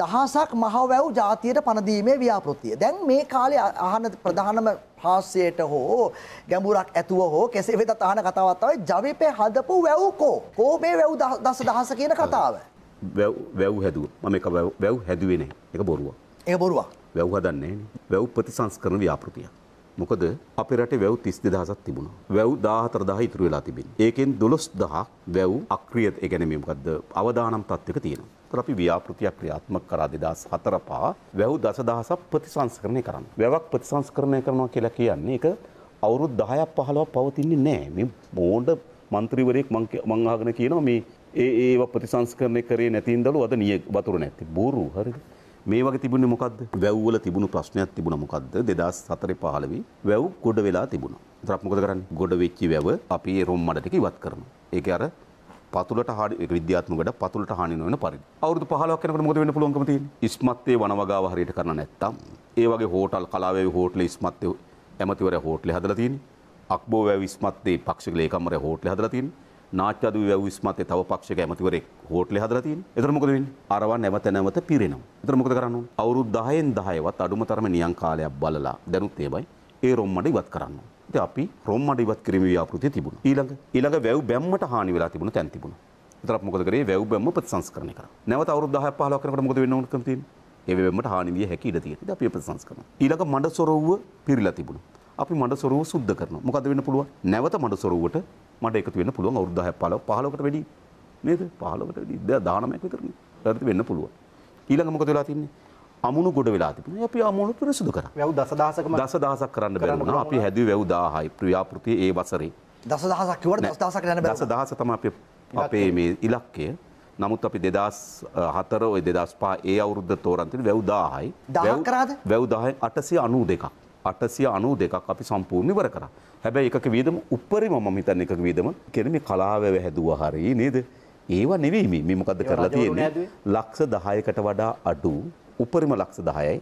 දහසක් මහවැව් ජාතියට පනදීමේ ව්‍යාපෘතිය. දැන් මේ කාලේ අහන ප්‍රධානම හාස්‍යයට හෝ ගැඹුරක් ඇතුව හෝ කෙසේ වෙතත් අහන කතාවක් තමයි ජවිපේ හදපු වැව් කෝ. කෝ මේ වැව් දස දහස කියන කතාව. වැව් වැව් හැදුවා. මම එක වැව් වැව් හැදුවේ නැහැ. ඒක බොරුවක්. ඒක බොරුවක්. වැව් හදන්නේ නැහැ. වැව් ප්‍රතිසංස්කරණ ව්‍යාපෘතියක්. මොකද අපේ රටේ වැව් 32000ක් තිබුණා. වැව් 14000 ඉතුරු වෙලා තිබෙනවා. ඒකෙන් 12000ක් වැව් අක්‍රිය ඒ කියන්නේ මේ මොකද්ද අවදානම් තත්ත්වයක තියෙනවා. තොර අපි ව්‍යාපෘතියක් ක්‍රියාත්මක කරා 2004 පහ වැව් දසදහසක් ප්‍රතිසංස්කරණය කරන්න. වැවක් ප්‍රතිසංස්කරණය කරනවා කියලා කියන්නේ ඒක අවුරුදු 10ක් 15ක් පවතින්නේ නැහැ. මේ බෝඩ മന്ത്രിවරයෙක් මං මං අහගෙන කියනවා මේ ඒ ඒව ප්‍රතිසංස්කරණය කරේ නැති ඉඳලු අද නිය වතුර නැති. බොරු හරිද? මේ වගේ තිබුණේ මොකද්ද? වැව්වල තිබුණු ප්‍රශ්නයක් තිබුණා මොකද්ද? 2004 15 වැව් ගොඩ වෙලා තිබුණා. ඒතරක් මොකද කරන්නේ? ගොඩ වෙච්ච වැව අපි රොම් මඩ ටික ඉවත් කරනවා. ඒකේ අර පතුලට හානි විද්‍යාත්මකව පතුලට හානි නොවන පරිදි. අවුරුදු 15ක් යනකොට මොකද වෙන්න පුළුවන්කම තියෙන්නේ? ඉස්මත්තේ වනවගාව හරියට කරන නැත්තම් ඒ වගේ හෝටල් කලාවේ හෝටල ඉස්මත්තේ ඇමතිවරයා හෝටලේ හදලා තියෙන්නේ. අක්බෝ වැව ඉස්මත්තේ පක්ෂික ලේකම්වරයා හෝටලේ හදලා තියෙන්නේ. නාට්‍යදු වැව්ස්මත් තව පක්ෂක ඇමතිවරේ හෝටලේ හදලා තියෙන්නේ. ඒතර මොකද වෙන්නේ? අරව නැවත නැවත පිරෙනවා. ඒතර මොකද කරන්නේ? අවුරුදු 10න් 10වත් අඩුම තරම නියං කාලයක් බලලා දැනුත් ඒමයි ඒ රොම්මඩ ඉවත් කරනවා. ඉතින් අපි රෝම් මඩ ඉවත් කිරීමේ ව්‍යාපෘතිය තිබුණා. ඊළඟ ඊළඟ වැව් බැම්මට හානි වෙලා තිබුණ තැන් තිබුණා. විතරක් මොකද කරේ වැව් බැම්ම ප්‍රතිසංස්කරණය කරා. නැවත අවුරුදු 10ක් 15ක් කරනකොට මොකද වෙන්න ඕනකම තියෙන්නේ? ඒ වැව්මට හානි විය හැකි ඉඩ තියෙනවා. ඉතින් අපි ප්‍රතිසංස්කරණය. ඊළඟ මඩ සොරවුව පිරීලා තිබුණා. අපි මඩ සොරවුව සුද්ධ කරනවා. මොකද වෙන්න පුළුවන්? නැවත මඩ සොරවුවට මඩ එකතු වෙන්න පුළුවන් අවුරුදු 10ක් 15ක් 15කට වැඩි. නේද? 15කට වැඩි 19ක කරන්නේ. හරිද වෙන්න පුළුවන්. ඊළඟ මොකද වෙලා තින්නේ? අමුණු ගොඩ වෙලා තිබෙන අපි අමුණු පිරිසිදු කරා. වැව් දසදහසක් දසදහසක් කරන්න බැරි වුණා. අපි හැදුවේ වැව් 1000යි ප්‍රියාපෘතිය ඒ වසරේ. දසදහසක් කිව්වට දසදහසක් යන බැරි. දසදහස තමයි අපේ අපේ මේ ඉලක්කය. නමුත් අපි 2004 ඔය 2005 ඒ අවුරුද්ද තෝරන් තියෙන වැව් 1000යි. 1000 කරාද? වැව් 1000න් 892ක්. 892ක් අපි සම්පූර්ණ ඉවර කරා. හැබැයි එකක වියදම උපරිම මම හිතන්නේ එකක වියදම කියන්නේ මේ කලාවැව හැදුවා හරිය නේද? ඒවා නෙවෙයි මේ මොකද්ද කරලා තියෙන්නේ? ලක්ෂ 10කට වඩා අඩු උපරිම ලක්ෂ 10යි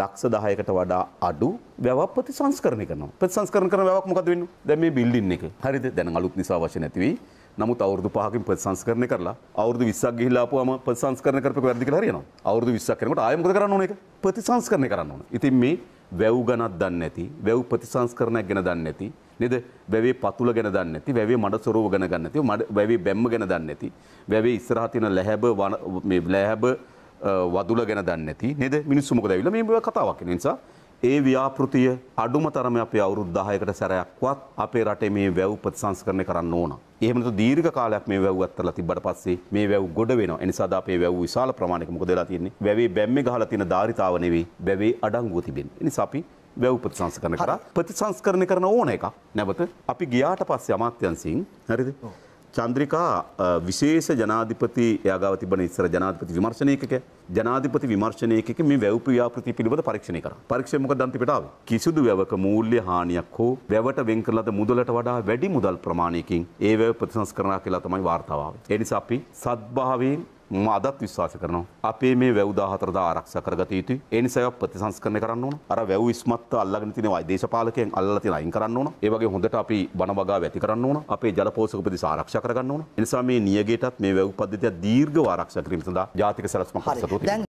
ලක්ෂ 10කට වඩා අඩු වැවක් ප්‍රතිසංස්කරණය කරනවා. ප්‍රතිසංස්කරණ කරන වැවක් මොකද වෙන්නේ? දැන් මේ බිල්ඩින් එක. හරිද? දැන් අලුත් නිසා අවශ්‍ය නැති වෙයි. නමුත් අවුරුදු 5කින් ප්‍රතිසංස්කරණය කරලා අවුරුදු 20ක් ගිහිල්ලා ආපුවම ප්‍රතිසංස්කරණය කරපේක වැඩි කියලා හරියනවා. අවුරුදු 20ක් කරනකොට ආයෙ මොකද කරන්න ඕන ඒක? ප්‍රතිසංස්කරණය කරන්න ඕන. ඉතින් මේ වැව් ගණක් දන්නේ නැති, වැව් ප්‍රතිසංස්කරණයක් ගැන දන්නේ නැති, නේද? වැවේ පතුල ගැන දන්නේ නැති, වැවේ මඩ ස්වරූප ගැන දන්නේ නැති, වැවේ බැම්ම ගැන දන්නේ නැති, වැවේ ඉස්සරහා තියෙන ලැහැබ මේ ලැහැබ වදුල ගැන දන්නති නෙද මිනිස්සු මොකද ඇවිල්ලා මේ කතාවක් නිසා ඒ ව්‍යාපෘතිය අඩුම තරම අපේ අවුරුදු 10කට සැරයක්වත් අපේ රටේ මේ වැව් ප්‍රතිසංස්කරණය කරන්න ඕන. එහෙම නැත්නම් දීර්ඝ කාලයක් මේ වැව් අත්තරලා තිබ්බට පස්සේ මේ වැව් ගොඩ වෙනවා. ඒ නිසාද අපේ වැව් විශාල ප්‍රමාණයක මොකද වෙලා තියෙන්නේ? වැවේ බැම්මේ ගහලා තියෙන ධාරිතාව නෙවෙයි, වැවේ අඩංගුව තිබෙන්නේ. ඒ නිසා අපි වැව් ප්‍රතිසංස්කරණය කරා. ප්‍රතිසංස්කරණය කරන ඕන එකක්. නැවත අපි ගියාට පස්සේ අමාත්‍යංශයෙන් හරිද? ඔව්. චන්ද්‍රිකා විශේෂ ජනාධිපති යාගාව තිබන ඉස්සර ජනාධිපති විමර්ශනයකක ජනාධිපති විමර්ශනයකක මේ වැව්ප ව්‍යාපෘති පිළිබඳ පරීක්ෂණය කර පරීක්ෂමක දන්තිපටාව කිසිදු වැවක මූල්‍ය හානියක් හෝ වැවට වෙන් කරලද මුදලට වඩා වැඩි මුදල් ප්‍රමාණයකින් ඒ වැව ප්‍රතිසංස්කරණා කියලා තමයි වාර්තාවාව. එනිසා අපි සත්භාවයෙන් මම අදත් විශ්වාස කරනවා අපේ මේ වැව් 14 දා ආරක්ෂා කරගත යුතුයි. ඒ නිසා ඒවා ප්‍රතිසංස්කරණය කරන්න ඕන. අර වැව් ඉස්මත්ත අල්ලගෙන තියෙන දේශපාලකයන් අල්ලලා තියෙන අයින් කරන්න ඕන. ඒ වගේ හොඳට අපි බණ වගා වැති කරන්න ඕන. අපේ ජල පෝෂක ප්‍රදේශ ආරක්ෂා කරගන්න ඕන. ඒ නිසා මේ නියගයටත් මේ වැව් පද්ධතිය දීර්ඝව ආරක්ෂා කිරීම සඳහා ජාතික සැලැස්මක් හසුරුවලා තියෙනවා.